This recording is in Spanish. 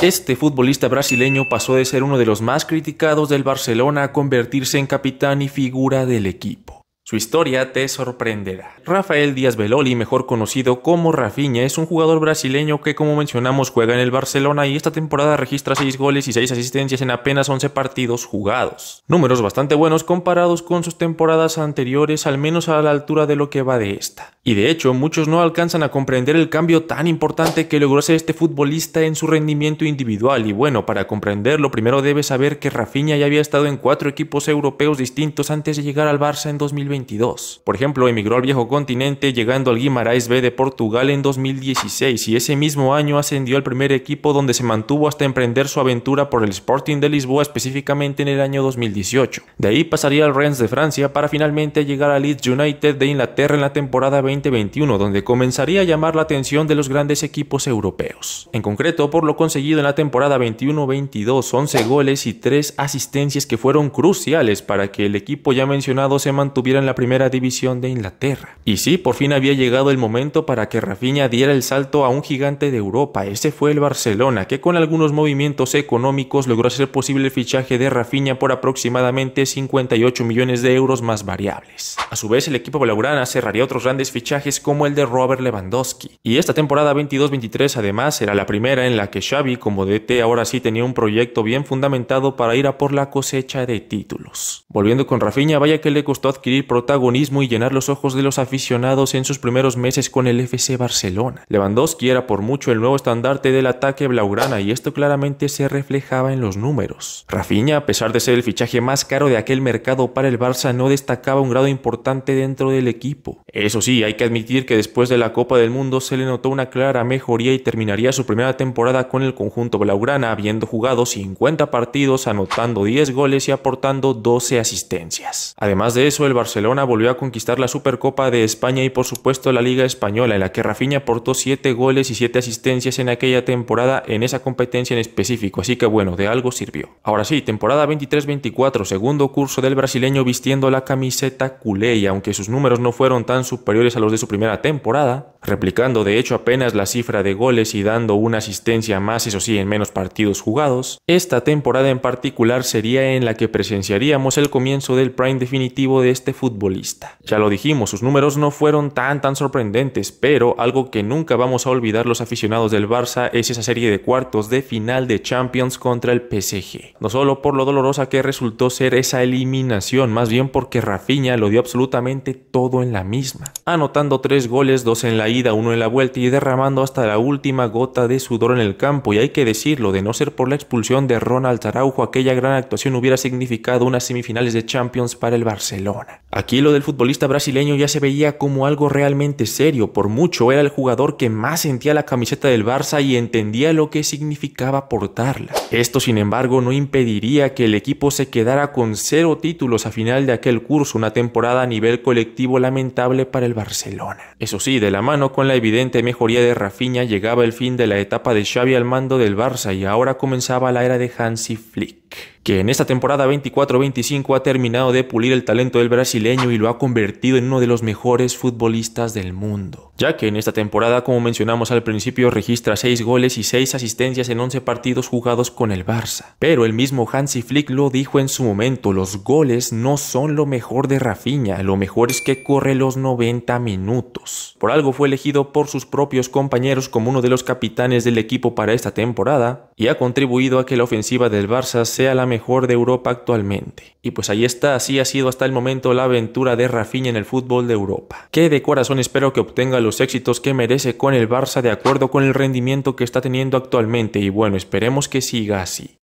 Este futbolista brasileño pasó de ser uno de los más criticados del Barcelona a convertirse en capitán y figura del equipo. Su historia te sorprenderá. Rafael Díaz Veloli, mejor conocido como Rafinha, es un jugador brasileño que, como mencionamos, juega en el Barcelona y esta temporada registra 6 goles y 6 asistencias en apenas 11 partidos jugados. Números bastante buenos comparados con sus temporadas anteriores, al menos a la altura de lo que va de esta. Y de hecho, muchos no alcanzan a comprender el cambio tan importante que logró hacer este futbolista en su rendimiento individual. Y bueno, para comprenderlo, primero debes saber que Rafinha ya había estado en cuatro equipos europeos distintos antes de llegar al Barça en 2022. Por ejemplo, emigró al viejo continente llegando al Guimarães B de Portugal en 2016 y ese mismo año ascendió al primer equipo donde se mantuvo hasta emprender su aventura por el Sporting de Lisboa específicamente en el año 2018. De ahí pasaría al Rennes de Francia para finalmente llegar al Leeds United de Inglaterra en la temporada 2021, donde comenzaría a llamar la atención de los grandes equipos europeos. En concreto, por lo conseguido en la temporada 21-22, 11 goles y 3 asistencias que fueron cruciales para que el equipo ya mencionado se mantuviera en la primera división de Inglaterra. Y sí, por fin había llegado el momento para que Rafinha diera el salto a un gigante de Europa. Ese fue el Barcelona, que con algunos movimientos económicos logró hacer posible el fichaje de Rafinha por aproximadamente 58 millones de euros más variables. A su vez, el equipo blaugrana cerraría otros grandes fichajes fichajes como el de Robert Lewandowski. Y esta temporada 22-23 además era la primera en la que Xavi como DT ahora sí tenía un proyecto bien fundamentado para ir a por la cosecha de títulos. Volviendo con Rafinha, vaya que le costó adquirir protagonismo y llenar los ojos de los aficionados en sus primeros meses con el FC Barcelona. Lewandowski era por mucho el nuevo estandarte del ataque blaugrana y esto claramente se reflejaba en los números. Rafinha, a pesar de ser el fichaje más caro de aquel mercado para el Barça, no destacaba un grado importante dentro del equipo. Eso sí, hay hay que admitir que después de la Copa del Mundo se le notó una clara mejoría y terminaría su primera temporada con el conjunto blaugrana, habiendo jugado 50 partidos, anotando 10 goles y aportando 12 asistencias. Además de eso, el Barcelona volvió a conquistar la Supercopa de España y por supuesto la Liga Española, en la que Rafinha aportó 7 goles y 7 asistencias en aquella temporada en esa competencia en específico, así que bueno, de algo sirvió. Ahora sí, temporada 23-24, segundo curso del brasileño vistiendo la camiseta culé aunque sus números no fueron tan superiores a los de su primera temporada, replicando de hecho apenas la cifra de goles y dando una asistencia más, eso sí, en menos partidos jugados, esta temporada en particular sería en la que presenciaríamos el comienzo del prime definitivo de este futbolista. Ya lo dijimos, sus números no fueron tan tan sorprendentes, pero algo que nunca vamos a olvidar los aficionados del Barça es esa serie de cuartos de final de Champions contra el PSG. No solo por lo dolorosa que resultó ser esa eliminación, más bien porque Rafinha lo dio absolutamente todo en la misma, anotando tres goles, dos en la ida, uno en la vuelta y derramando hasta la última gota de sudor en el campo. Y hay que decirlo, de no ser por la expulsión de Ronald Araujo, aquella gran actuación hubiera significado unas semifinales de Champions para el Barcelona. Aquí lo del futbolista brasileño ya se veía como algo realmente serio, por mucho era el jugador que más sentía la camiseta del Barça y entendía lo que significaba portarla. Esto sin embargo no impediría que el equipo se quedara con cero títulos a final de aquel curso, una temporada a nivel colectivo lamentable para el Barcelona. Eso sí, de la mano con la evidente mejoría de Rafinha llegaba el fin de la etapa de Xavi al mando del Barça y ahora comenzaba la era de Hansi Flick que en esta temporada 24-25 ha terminado de pulir el talento del brasileño y lo ha convertido en uno de los mejores futbolistas del mundo, ya que en esta temporada, como mencionamos al principio, registra 6 goles y 6 asistencias en 11 partidos jugados con el Barça. Pero el mismo Hansi Flick lo dijo en su momento, los goles no son lo mejor de Rafinha, lo mejor es que corre los 90 minutos. Por algo fue elegido por sus propios compañeros como uno de los capitanes del equipo para esta temporada y ha contribuido a que la ofensiva del Barça sea la mejor de Europa actualmente. Y pues ahí está, así ha sido hasta el momento la aventura de Rafinha en el fútbol de Europa. Que de corazón espero que obtenga los éxitos que merece con el Barça de acuerdo con el rendimiento que está teniendo actualmente y bueno, esperemos que siga así.